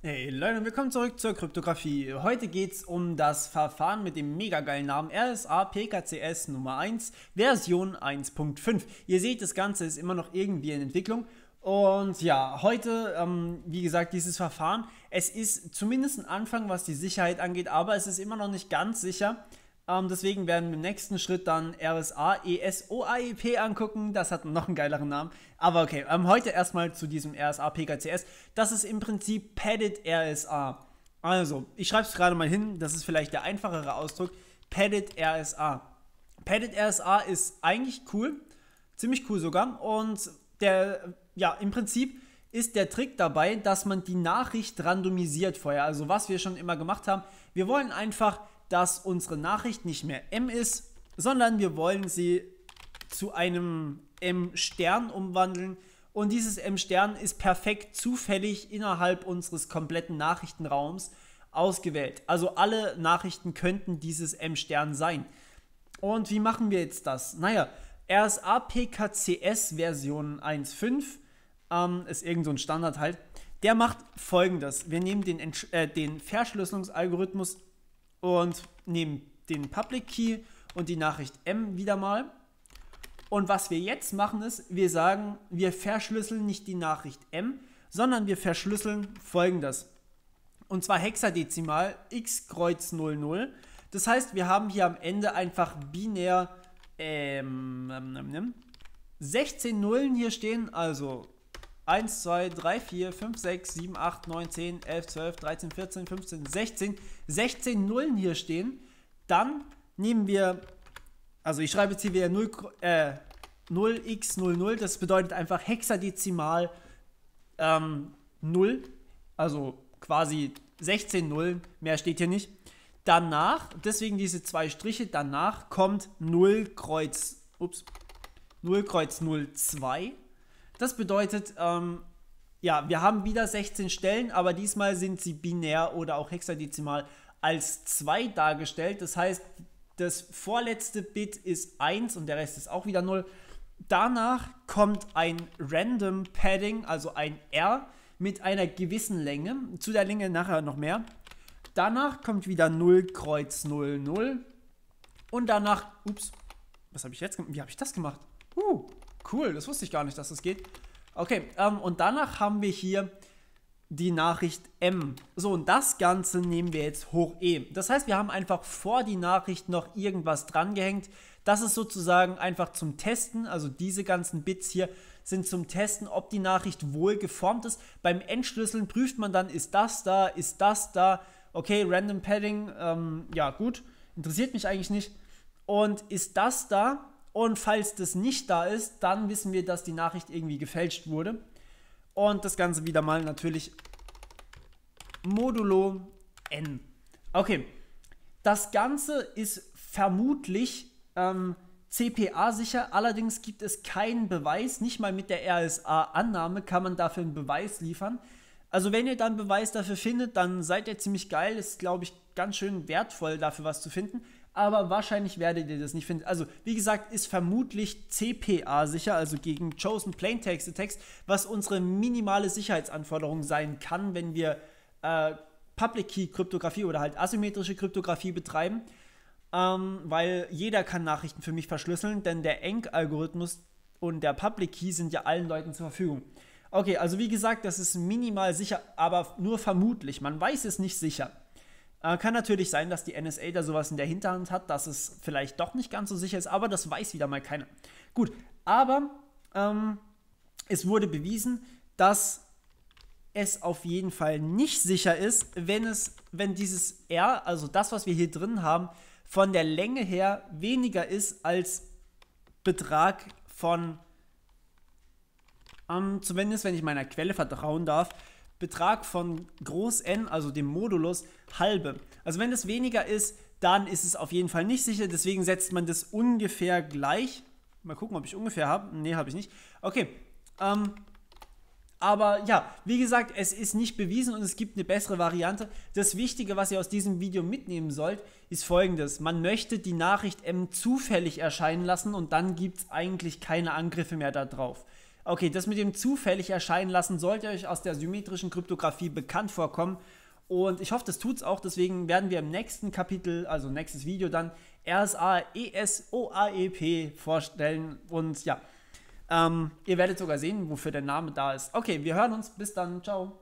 Hey Leute, willkommen zurück zur Kryptographie. Heute geht es um das Verfahren mit dem mega geilen Namen RSA PKCS Nummer 1 Version 1.5. Ihr seht, das Ganze ist immer noch irgendwie in Entwicklung. Und ja, heute, ähm, wie gesagt, dieses Verfahren, es ist zumindest ein Anfang, was die Sicherheit angeht, aber es ist immer noch nicht ganz sicher, ähm, deswegen werden wir im nächsten Schritt dann RSA ESOAEP angucken. Das hat noch einen geileren Namen. Aber okay, ähm, heute erstmal zu diesem RSA PKCS. Das ist im Prinzip Padded RSA. Also, ich schreibe es gerade mal hin. Das ist vielleicht der einfachere Ausdruck. Padded RSA. Padded RSA ist eigentlich cool. Ziemlich cool sogar. Und der, ja, im Prinzip ist der Trick dabei, dass man die Nachricht randomisiert vorher. Also was wir schon immer gemacht haben. Wir wollen einfach dass unsere Nachricht nicht mehr M ist, sondern wir wollen sie zu einem M-Stern umwandeln. Und dieses M-Stern ist perfekt zufällig innerhalb unseres kompletten Nachrichtenraums ausgewählt. Also alle Nachrichten könnten dieses M-Stern sein. Und wie machen wir jetzt das? Naja, RSA PKCS Version 1.5 ähm, ist irgend so ein Standard halt. Der macht folgendes. Wir nehmen den, äh, den Verschlüsselungsalgorithmus und nehmen den Public Key und die Nachricht M wieder mal. Und was wir jetzt machen ist, wir sagen, wir verschlüsseln nicht die Nachricht M, sondern wir verschlüsseln folgendes. Und zwar hexadezimal x Kreuz 00. Das heißt, wir haben hier am Ende einfach binär ähm, 16 ähm, ähm, ähm, Nullen hier stehen, also 1, 2, 3, 4, 5, 6, 7, 8, 9, 10, 11, 12, 13, 14, 15, 16, 16 Nullen hier stehen, dann nehmen wir, also ich schreibe jetzt hier wieder 0, äh, 0x00, das bedeutet einfach hexadezimal ähm, 0, also quasi 16 Nullen, mehr steht hier nicht. Danach, deswegen diese zwei Striche, danach kommt 0 Kreuz, ups, 0 Kreuz 02 das bedeutet, ähm, ja, wir haben wieder 16 Stellen, aber diesmal sind sie binär oder auch hexadezimal als 2 dargestellt. Das heißt, das vorletzte Bit ist 1 und der Rest ist auch wieder 0. Danach kommt ein Random Padding, also ein R mit einer gewissen Länge. Zu der Länge nachher noch mehr. Danach kommt wieder 0 Kreuz 0, 0. Und danach, ups, was habe ich jetzt gemacht? Wie habe ich das gemacht? Uh, cool, das wusste ich gar nicht, dass das geht. Okay, ähm, und danach haben wir hier die Nachricht M. So, und das Ganze nehmen wir jetzt hoch E. Das heißt, wir haben einfach vor die Nachricht noch irgendwas drangehängt. Das ist sozusagen einfach zum Testen, also diese ganzen Bits hier sind zum Testen, ob die Nachricht wohl geformt ist. Beim Entschlüsseln prüft man dann, ist das da, ist das da, okay, Random Padding, ähm, ja gut, interessiert mich eigentlich nicht. Und ist das da, und falls das nicht da ist, dann wissen wir, dass die Nachricht irgendwie gefälscht wurde. Und das Ganze wieder mal natürlich modulo n. Okay, das Ganze ist vermutlich ähm, CPA sicher, allerdings gibt es keinen Beweis, nicht mal mit der RSA-Annahme kann man dafür einen Beweis liefern. Also wenn ihr dann Beweis dafür findet, dann seid ihr ziemlich geil, ist glaube ich ganz schön wertvoll dafür was zu finden aber wahrscheinlich werdet ihr das nicht finden. Also, wie gesagt, ist vermutlich CPA sicher, also gegen Chosen Plain Text Text, was unsere minimale Sicherheitsanforderung sein kann, wenn wir äh, Public Key Kryptographie oder halt asymmetrische Kryptographie betreiben. Ähm, weil jeder kann Nachrichten für mich verschlüsseln, denn der ENC-Algorithmus und der Public Key sind ja allen Leuten zur Verfügung. Okay, also wie gesagt, das ist minimal sicher, aber nur vermutlich. Man weiß es nicht sicher. Äh, kann natürlich sein, dass die NSA da sowas in der Hinterhand hat, dass es vielleicht doch nicht ganz so sicher ist, aber das weiß wieder mal keiner. Gut, aber ähm, es wurde bewiesen, dass es auf jeden Fall nicht sicher ist, wenn es, wenn dieses R, also das, was wir hier drin haben, von der Länge her weniger ist als Betrag von, ähm, zumindest wenn ich meiner Quelle vertrauen darf, Betrag von Groß N, also dem Modulus, halbe. Also wenn es weniger ist, dann ist es auf jeden Fall nicht sicher. Deswegen setzt man das ungefähr gleich. Mal gucken, ob ich ungefähr habe. Ne, habe ich nicht. Okay. Ähm, aber ja, wie gesagt, es ist nicht bewiesen und es gibt eine bessere Variante. Das Wichtige, was ihr aus diesem Video mitnehmen sollt, ist folgendes. Man möchte die Nachricht M zufällig erscheinen lassen und dann gibt es eigentlich keine Angriffe mehr darauf. Okay, das mit dem zufällig erscheinen lassen sollte euch aus der symmetrischen Kryptographie bekannt vorkommen. Und ich hoffe, das tut's auch. Deswegen werden wir im nächsten Kapitel, also nächstes Video dann RSA ESOAEP vorstellen. Und ja, ähm, ihr werdet sogar sehen, wofür der Name da ist. Okay, wir hören uns. Bis dann. Ciao.